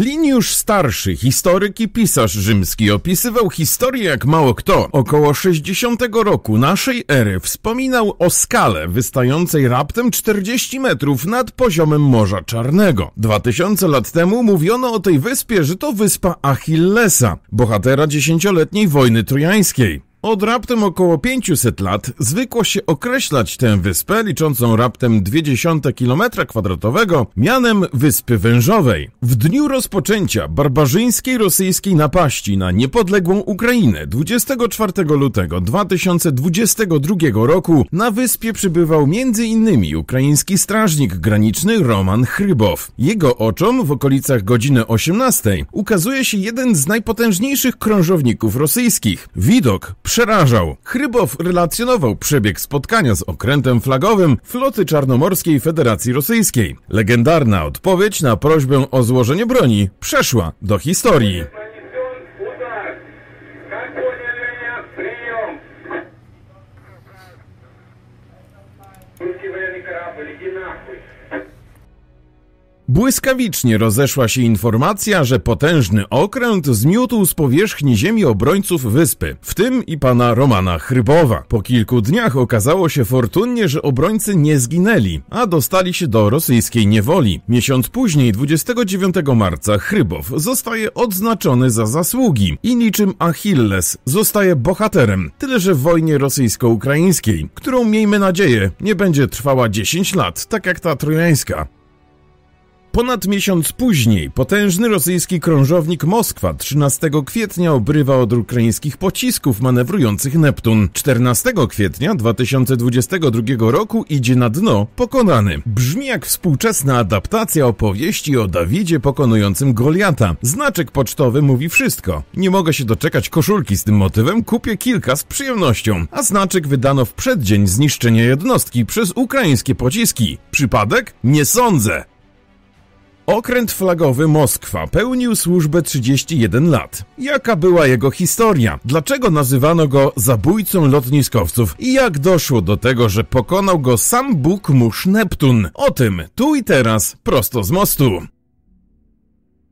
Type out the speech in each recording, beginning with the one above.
Pliniusz Starszy, historyk i pisarz rzymski, opisywał historię jak mało kto. Około 60 roku naszej ery wspominał o skale wystającej raptem 40 metrów nad poziomem Morza Czarnego. 2000 lat temu mówiono o tej wyspie, że to wyspa Achillesa, bohatera dziesięcioletniej wojny trojańskiej. Od raptem około 500 lat zwykło się określać tę wyspę liczącą raptem 0,2 km2 mianem Wyspy Wężowej. W dniu rozpoczęcia barbarzyńskiej rosyjskiej napaści na niepodległą Ukrainę 24 lutego 2022 roku na wyspie przybywał m.in. ukraiński strażnik graniczny Roman Chrybow. Jego oczom w okolicach godziny 18 ukazuje się jeden z najpotężniejszych krążowników rosyjskich. Widok przerażał. Chrybow relacjonował przebieg spotkania z okrętem flagowym floty Czarnomorskiej Federacji Rosyjskiej. Legendarna odpowiedź na prośbę o złożenie broni przeszła do historii. Błyskawicznie rozeszła się informacja, że potężny okręt zmiótł z powierzchni ziemi obrońców wyspy, w tym i pana Romana Chrybowa. Po kilku dniach okazało się fortunnie, że obrońcy nie zginęli, a dostali się do rosyjskiej niewoli. Miesiąc później, 29 marca, Chrybow zostaje odznaczony za zasługi i niczym Achilles zostaje bohaterem, tyle że w wojnie rosyjsko-ukraińskiej, którą miejmy nadzieję nie będzie trwała 10 lat, tak jak ta trojańska. Ponad miesiąc później potężny rosyjski krążownik Moskwa 13 kwietnia obrywa od ukraińskich pocisków manewrujących Neptun. 14 kwietnia 2022 roku idzie na dno pokonany. Brzmi jak współczesna adaptacja opowieści o Dawidzie pokonującym Goliata. Znaczek pocztowy mówi wszystko. Nie mogę się doczekać koszulki z tym motywem, kupię kilka z przyjemnością. A znaczek wydano w przeddzień zniszczenia jednostki przez ukraińskie pociski. Przypadek? Nie sądzę. Okręt flagowy Moskwa pełnił służbę 31 lat. Jaka była jego historia? Dlaczego nazywano go zabójcą lotniskowców? I jak doszło do tego, że pokonał go sam Bóg mórz Neptun? O tym tu i teraz, prosto z mostu.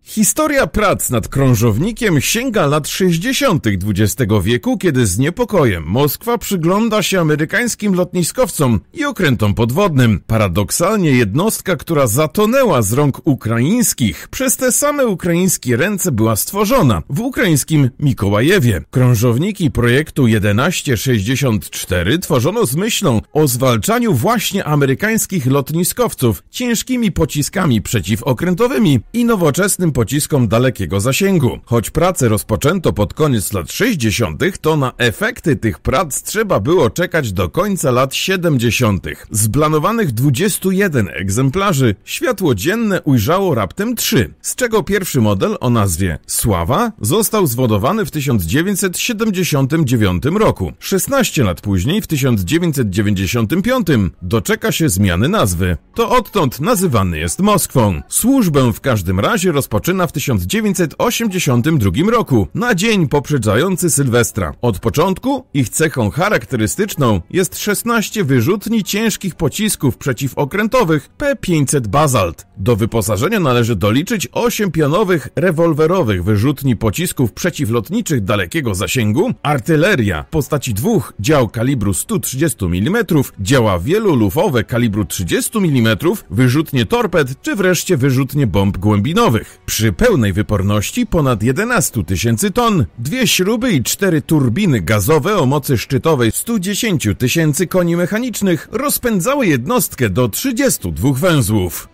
Historia prac nad krążownikiem sięga lat 60. XX wieku, kiedy z niepokojem Moskwa przygląda się amerykańskim lotniskowcom i okrętom podwodnym. Paradoksalnie jednostka, która zatonęła z rąk ukraińskich, przez te same ukraińskie ręce była stworzona w ukraińskim Mikołajewie. Krążowniki projektu 1164 tworzono z myślą o zwalczaniu właśnie amerykańskich lotniskowców ciężkimi pociskami przeciwokrętowymi i nowoczesnym pociskom dalekiego zasięgu. Choć prace rozpoczęto pod koniec lat 60., to na efekty tych prac trzeba było czekać do końca lat 70. Z planowanych 21 egzemplarzy światło dzienne ujrzało raptem 3, z czego pierwszy model o nazwie Sława został zwodowany w 1979 roku. 16 lat później, w 1995, doczeka się zmiany nazwy. To odtąd nazywany jest Moskwą. Służbę w każdym razie rozpoczęto rozpoczyna w 1982 roku, na dzień poprzedzający Sylwestra. Od początku ich cechą charakterystyczną jest 16 wyrzutni ciężkich pocisków przeciwokrętowych P-500 Basalt. Do wyposażenia należy doliczyć 8 pionowych rewolwerowych wyrzutni pocisków przeciwlotniczych dalekiego zasięgu, artyleria w postaci dwóch dział kalibru 130 mm, działa wielulufowe kalibru 30 mm, wyrzutnie torped czy wreszcie wyrzutnie bomb głębinowych przy pełnej wyporności ponad 11 tysięcy ton, dwie śruby i cztery turbiny gazowe o mocy szczytowej 110 tysięcy koni mechanicznych rozpędzały jednostkę do 32 węzłów.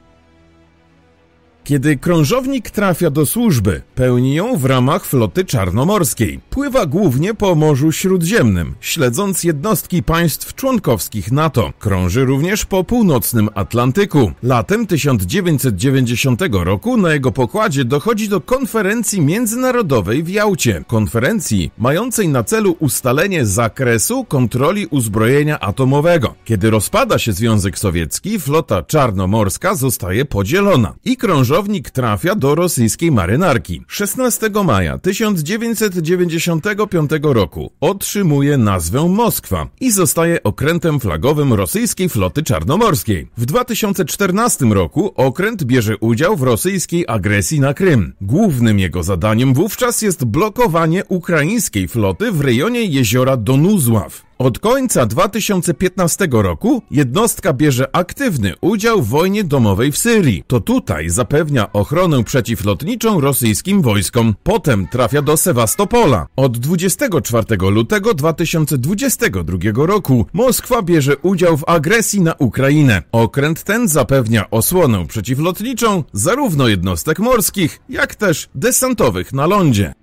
Kiedy krążownik trafia do służby, pełni ją w ramach floty czarnomorskiej. Pływa głównie po Morzu Śródziemnym, śledząc jednostki państw członkowskich NATO. Krąży również po północnym Atlantyku. Latem 1990 roku na jego pokładzie dochodzi do konferencji międzynarodowej w Jałcie. Konferencji mającej na celu ustalenie zakresu kontroli uzbrojenia atomowego. Kiedy rozpada się Związek Sowiecki, flota czarnomorska zostaje podzielona i krąży krążownik trafia do rosyjskiej marynarki. 16 maja 1995 roku otrzymuje nazwę Moskwa i zostaje okrętem flagowym rosyjskiej floty czarnomorskiej. W 2014 roku okręt bierze udział w rosyjskiej agresji na Krym. Głównym jego zadaniem wówczas jest blokowanie ukraińskiej floty w rejonie jeziora Donuzław. Od końca 2015 roku jednostka bierze aktywny udział w wojnie domowej w Syrii. To tutaj zapewnia ochronę przeciwlotniczą rosyjskim wojskom. Potem trafia do Sewastopola. Od 24 lutego 2022 roku Moskwa bierze udział w agresji na Ukrainę. Okręt ten zapewnia osłonę przeciwlotniczą zarówno jednostek morskich, jak też desantowych na lądzie.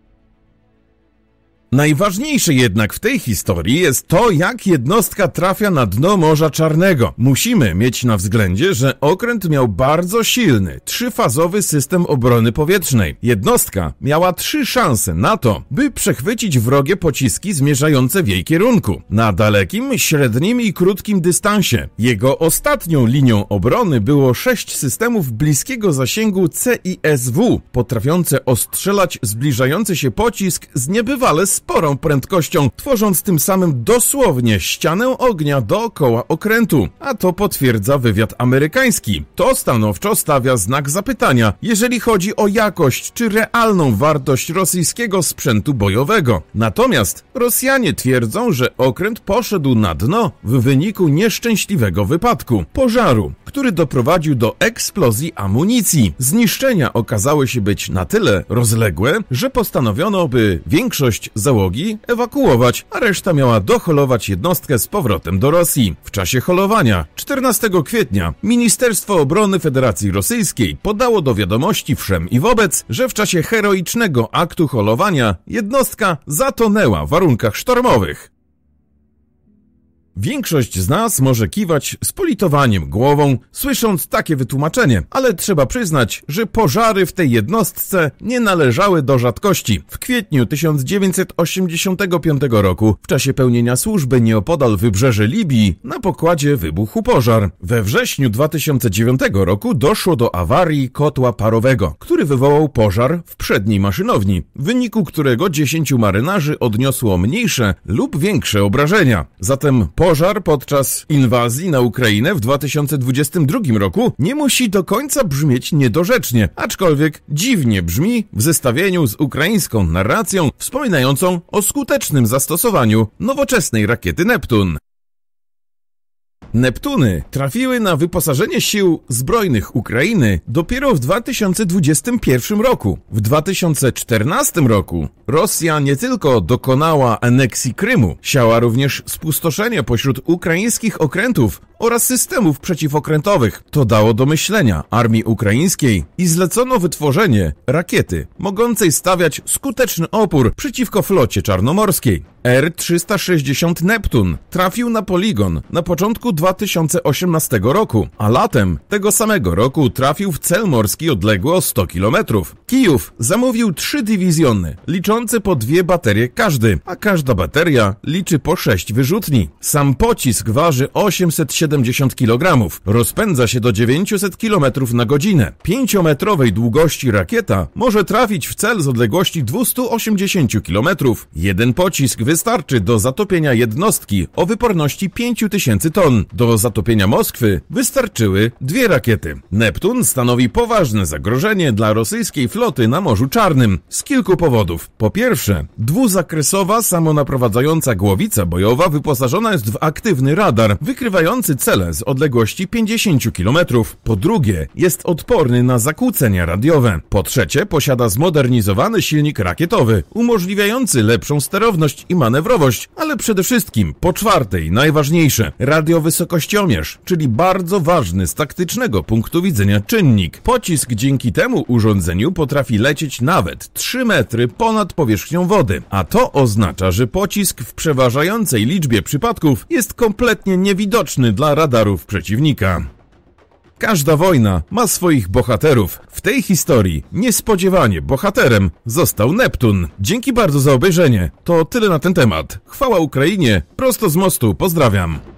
Najważniejsze jednak w tej historii jest to, jak jednostka trafia na dno Morza Czarnego. Musimy mieć na względzie, że okręt miał bardzo silny, trzyfazowy system obrony powietrznej. Jednostka miała trzy szanse na to, by przechwycić wrogie pociski zmierzające w jej kierunku. Na dalekim, średnim i krótkim dystansie. Jego ostatnią linią obrony było sześć systemów bliskiego zasięgu CISW, potrafiące ostrzelać zbliżający się pocisk z niebywale sporą prędkością, tworząc tym samym dosłownie ścianę ognia dookoła okrętu, a to potwierdza wywiad amerykański. To stanowczo stawia znak zapytania, jeżeli chodzi o jakość czy realną wartość rosyjskiego sprzętu bojowego. Natomiast Rosjanie twierdzą, że okręt poszedł na dno w wyniku nieszczęśliwego wypadku, pożaru, który doprowadził do eksplozji amunicji. Zniszczenia okazały się być na tyle rozległe, że postanowiono, by większość za załogi ewakuować, a reszta miała docholować jednostkę z powrotem do Rosji. W czasie holowania 14 kwietnia Ministerstwo Obrony Federacji Rosyjskiej podało do wiadomości wszem i wobec, że w czasie heroicznego aktu holowania jednostka zatonęła w warunkach sztormowych. Większość z nas może kiwać z politowaniem głową, słysząc takie wytłumaczenie, ale trzeba przyznać, że pożary w tej jednostce nie należały do rzadkości. W kwietniu 1985 roku, w czasie pełnienia służby nieopodal wybrzeży Libii, na pokładzie wybuchł pożar. We wrześniu 2009 roku doszło do awarii kotła parowego, który wywołał pożar w przedniej maszynowni, w wyniku którego 10 marynarzy odniosło mniejsze lub większe obrażenia. Zatem pożar podczas inwazji na Ukrainę w 2022 roku nie musi do końca brzmieć niedorzecznie, aczkolwiek dziwnie brzmi w zestawieniu z ukraińską narracją wspominającą o skutecznym zastosowaniu nowoczesnej rakiety Neptun. Neptuny trafiły na wyposażenie sił zbrojnych Ukrainy dopiero w 2021 roku. W 2014 roku Rosja nie tylko dokonała aneksji Krymu, siała również spustoszenie pośród ukraińskich okrętów oraz systemów przeciwokrętowych. To dało do myślenia armii ukraińskiej i zlecono wytworzenie rakiety mogącej stawiać skuteczny opór przeciwko flocie czarnomorskiej. R-360 Neptun trafił na poligon na początku 2018 roku, a latem tego samego roku trafił w cel morski odległy o 100 km. Kijów zamówił trzy dywizjony, liczące po dwie baterie każdy, a każda bateria liczy po 6 wyrzutni. Sam pocisk waży 870 kg, rozpędza się do 900 km na godzinę. Pięciometrowej długości rakieta może trafić w cel z odległości 280 km. Jeden pocisk wystarczy do zatopienia jednostki o wyporności 5000 ton. Do zatopienia Moskwy wystarczyły dwie rakiety. Neptun stanowi poważne zagrożenie dla rosyjskiej floty na Morzu Czarnym z kilku powodów. Po pierwsze, dwuzakresowa samonaprowadzająca głowica bojowa wyposażona jest w aktywny radar wykrywający cele z odległości 50 km. Po drugie, jest odporny na zakłócenia radiowe. Po trzecie, posiada zmodernizowany silnik rakietowy umożliwiający lepszą sterowność i manewrowość, ale przede wszystkim po czwartej, najważniejsze, radiowysokościomierz, czyli bardzo ważny z taktycznego punktu widzenia czynnik. Pocisk dzięki temu urządzeniu potrafi lecieć nawet 3 metry ponad powierzchnią wody, a to oznacza, że pocisk w przeważającej liczbie przypadków jest kompletnie niewidoczny dla radarów przeciwnika. Każda wojna ma swoich bohaterów. W tej historii niespodziewanie bohaterem został Neptun. Dzięki bardzo za obejrzenie. To tyle na ten temat. Chwała Ukrainie. Prosto z mostu. Pozdrawiam.